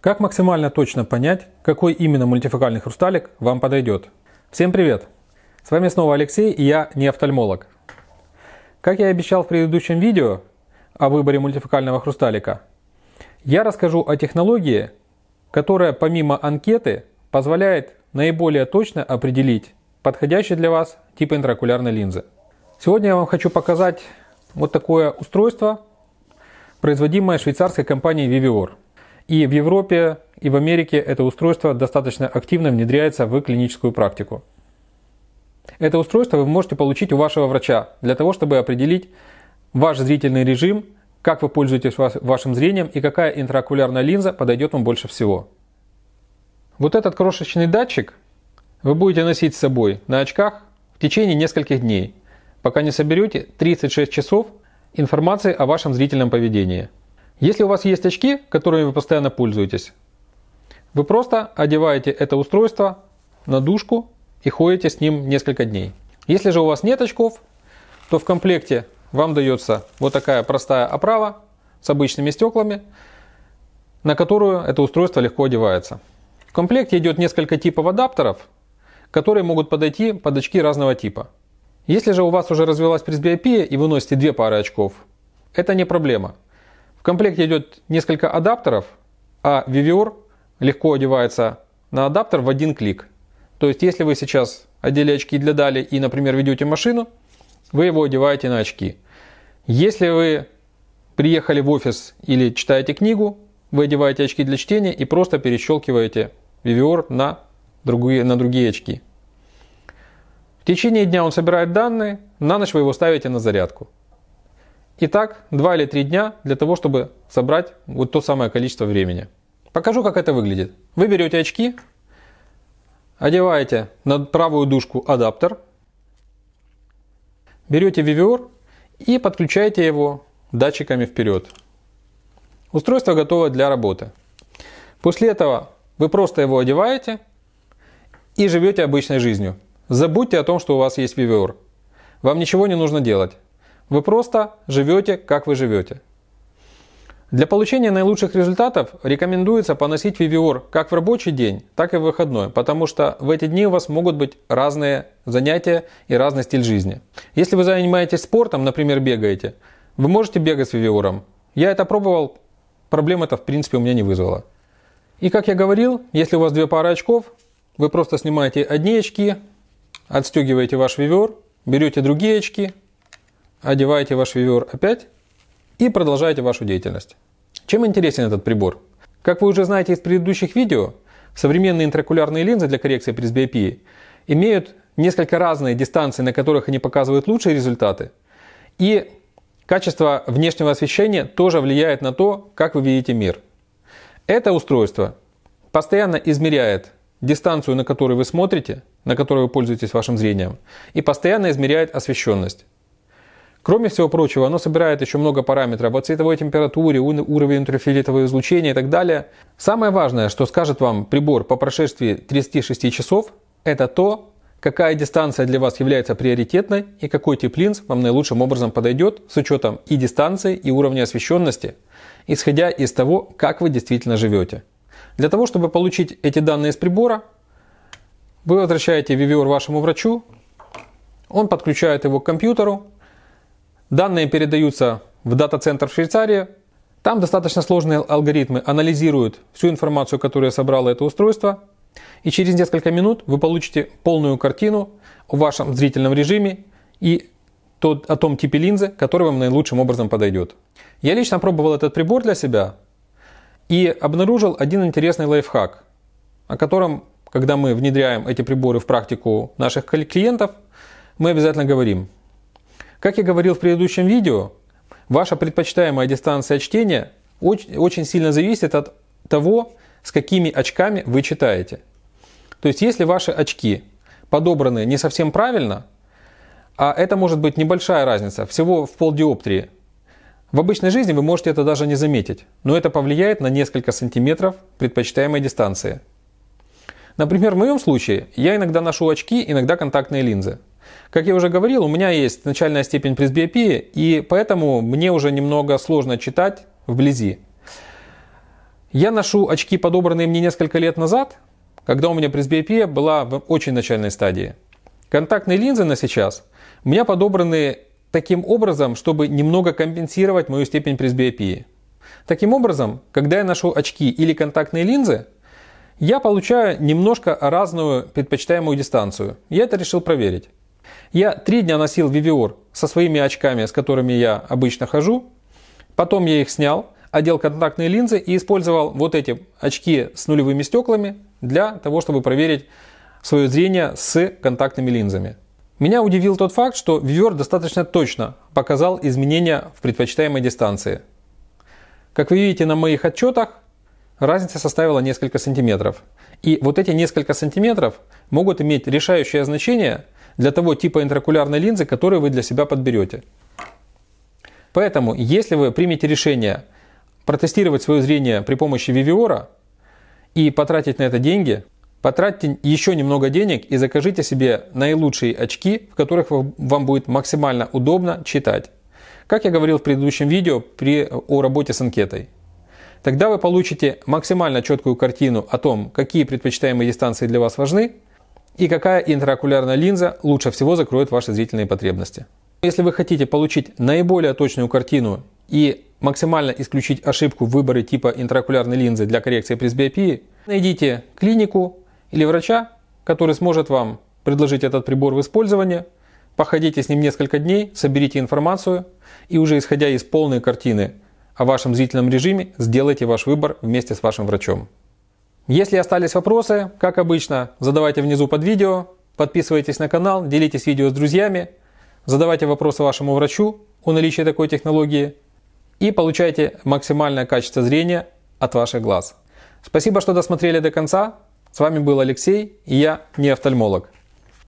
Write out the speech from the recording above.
Как максимально точно понять, какой именно мультифокальный хрусталик вам подойдет? Всем привет! С вами снова Алексей и я не офтальмолог. Как я и обещал в предыдущем видео о выборе мультифокального хрусталика, я расскажу о технологии, которая помимо анкеты позволяет наиболее точно определить подходящий для вас тип интраокулярной линзы. Сегодня я вам хочу показать вот такое устройство, производимое швейцарской компанией Vivior – и в Европе, и в Америке это устройство достаточно активно внедряется в клиническую практику. Это устройство вы можете получить у вашего врача для того, чтобы определить ваш зрительный режим, как вы пользуетесь вашим зрением и какая интраокулярная линза подойдет вам больше всего. Вот этот крошечный датчик вы будете носить с собой на очках в течение нескольких дней, пока не соберете 36 часов информации о вашем зрительном поведении – если у вас есть очки, которыми вы постоянно пользуетесь, вы просто одеваете это устройство на дужку и ходите с ним несколько дней. Если же у вас нет очков, то в комплекте вам дается вот такая простая оправа с обычными стеклами, на которую это устройство легко одевается. В комплекте идет несколько типов адаптеров, которые могут подойти под очки разного типа. Если же у вас уже развилась пресбиопия и вы носите две пары очков, это не проблема. В комплекте идет несколько адаптеров, а Vivior легко одевается на адаптер в один клик. То есть, если вы сейчас одели очки для дали и, например, ведете машину, вы его одеваете на очки. Если вы приехали в офис или читаете книгу, вы одеваете очки для чтения и просто перещелкиваете Vivior на другие, на другие очки. В течение дня он собирает данные, на ночь вы его ставите на зарядку. И так 2 или три дня для того, чтобы собрать вот то самое количество времени. Покажу, как это выглядит. Вы берете очки, одеваете на правую дужку адаптер, берете вивиор и подключаете его датчиками вперед. Устройство готово для работы. После этого вы просто его одеваете и живете обычной жизнью. Забудьте о том, что у вас есть вивиор. Вам ничего не нужно делать. Вы просто живете, как вы живете. Для получения наилучших результатов рекомендуется поносить вивиор как в рабочий день, так и в выходной, потому что в эти дни у вас могут быть разные занятия и разный стиль жизни. Если вы занимаетесь спортом, например, бегаете, вы можете бегать с вивиором. Я это пробовал, проблем это в принципе у меня не вызвало. И как я говорил, если у вас две пары очков, вы просто снимаете одни очки, отстегиваете ваш вивиор, берете другие очки, одеваете ваш вивер опять и продолжаете вашу деятельность. Чем интересен этот прибор? Как вы уже знаете из предыдущих видео, современные интракулярные линзы для коррекции пресбиопии имеют несколько разные дистанции, на которых они показывают лучшие результаты. И качество внешнего освещения тоже влияет на то, как вы видите мир. Это устройство постоянно измеряет дистанцию, на которую вы смотрите, на которую вы пользуетесь вашим зрением, и постоянно измеряет освещенность. Кроме всего прочего, оно собирает еще много параметров о цветовой температуре, уровень ультрафиолетового излучения и так далее. Самое важное, что скажет вам прибор по прошествии 36 часов, это то, какая дистанция для вас является приоритетной и какой тип линз вам наилучшим образом подойдет с учетом и дистанции, и уровня освещенности, исходя из того, как вы действительно живете. Для того, чтобы получить эти данные с прибора, вы возвращаете вивиор вашему врачу, он подключает его к компьютеру, Данные передаются в дата-центр в Швейцарии. Там достаточно сложные алгоритмы анализируют всю информацию, которую собрало это устройство. И через несколько минут вы получите полную картину в вашем зрительном режиме и тот, о том типе линзы, который вам наилучшим образом подойдет. Я лично пробовал этот прибор для себя и обнаружил один интересный лайфхак, о котором, когда мы внедряем эти приборы в практику наших клиентов, мы обязательно говорим. Как я говорил в предыдущем видео, ваша предпочитаемая дистанция чтения очень, сильно зависит от того, с какими очками вы читаете. То есть, если ваши очки подобраны не совсем правильно, а это может быть небольшая разница, всего в полдиоптрии, в обычной жизни вы можете это даже не заметить, но это повлияет на несколько сантиметров предпочитаемой дистанции. Например, в моем случае я иногда ношу очки, иногда контактные линзы – как я уже говорил, у меня есть начальная степень пресбиопии, и поэтому мне уже немного сложно читать вблизи. Я ношу очки, подобранные мне несколько лет назад, когда у меня пресбиопия была в очень начальной стадии. Контактные линзы на сейчас у меня подобраны таким образом, чтобы немного компенсировать мою степень пресбиопии. Таким образом, когда я ношу очки или контактные линзы, я получаю немножко разную предпочитаемую дистанцию. Я это решил проверить. Я три дня носил Вивиор со своими очками, с которыми я обычно хожу. Потом я их снял, одел контактные линзы и использовал вот эти очки с нулевыми стеклами для того, чтобы проверить свое зрение с контактными линзами. Меня удивил тот факт, что Viewer достаточно точно показал изменения в предпочитаемой дистанции. Как вы видите на моих отчетах, разница составила несколько сантиметров. И вот эти несколько сантиметров могут иметь решающее значение – для того типа интракулярной линзы, который вы для себя подберете. Поэтому, если вы примете решение протестировать свое зрение при помощи Вивиора и потратить на это деньги, потратьте еще немного денег и закажите себе наилучшие очки, в которых вам будет максимально удобно читать. Как я говорил в предыдущем видео при, о работе с анкетой. Тогда вы получите максимально четкую картину о том, какие предпочитаемые дистанции для вас важны, и какая интраокулярная линза лучше всего закроет ваши зрительные потребности. Если вы хотите получить наиболее точную картину и максимально исключить ошибку в выборе типа интраокулярной линзы для коррекции пресбиопии, найдите клинику или врача, который сможет вам предложить этот прибор в использовании, походите с ним несколько дней, соберите информацию и уже исходя из полной картины о вашем зрительном режиме, сделайте ваш выбор вместе с вашим врачом. Если остались вопросы, как обычно, задавайте внизу под видео, подписывайтесь на канал, делитесь видео с друзьями, задавайте вопросы вашему врачу о наличии такой технологии и получайте максимальное качество зрения от ваших глаз. Спасибо, что досмотрели до конца. С вами был Алексей, и я не офтальмолог.